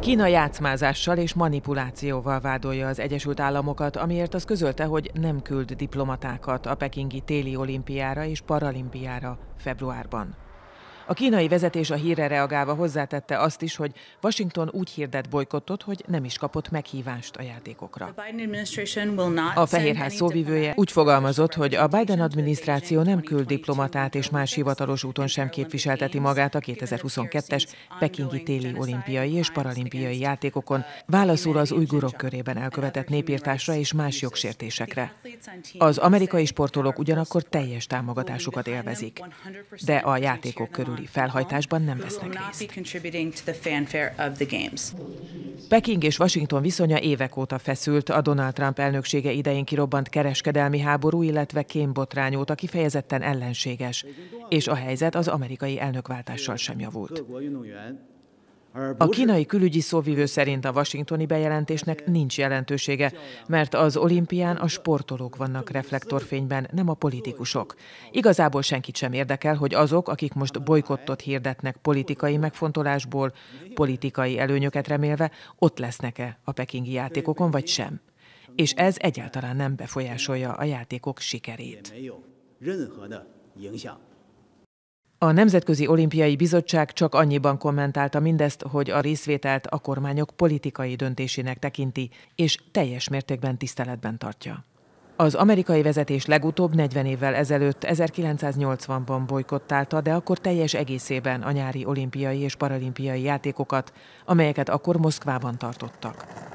Kína játszmázással és manipulációval vádolja az Egyesült Államokat, amiért az közölte, hogy nem küld diplomatákat a pekingi téli olimpiára és paralimpiára februárban. A kínai vezetés a hírre reagálva hozzátette azt is, hogy Washington úgy hirdett bolykottot, hogy nem is kapott meghívást a játékokra. A Fehérház szóvivője úgy fogalmazott, hogy a Biden adminisztráció nem küld diplomatát és más hivatalos úton sem képviselteti magát a 2022-es pekingi téli olimpiai és paralimpiai játékokon, válaszul az ujgurok körében elkövetett népírtásra és más jogsértésekre. Az amerikai sportolók ugyanakkor teljes támogatásukat élvezik, de a játékok körül körüli felhajtásban nem vesznek részt. Peking és Washington viszonya évek óta feszült, a Donald Trump elnöksége idején kirobbant kereskedelmi háború, illetve kémbotrány óta kifejezetten ellenséges, és a helyzet az amerikai elnökváltással sem javult. A kínai külügyi szóvivő szerint a washingtoni bejelentésnek nincs jelentősége, mert az olimpián a sportolók vannak reflektorfényben, nem a politikusok. Igazából senkit sem érdekel, hogy azok, akik most bolykottot hirdetnek politikai megfontolásból, politikai előnyöket remélve, ott lesznek-e a pekingi játékokon vagy sem. És ez egyáltalán nem befolyásolja a játékok sikerét. 任何的影响。a Nemzetközi Olimpiai Bizottság csak annyiban kommentálta mindezt, hogy a részvételt a kormányok politikai döntésének tekinti, és teljes mértékben tiszteletben tartja. Az amerikai vezetés legutóbb 40 évvel ezelőtt 1980-ban bolykottálta, de akkor teljes egészében a nyári olimpiai és paralimpiai játékokat, amelyeket akkor Moszkvában tartottak.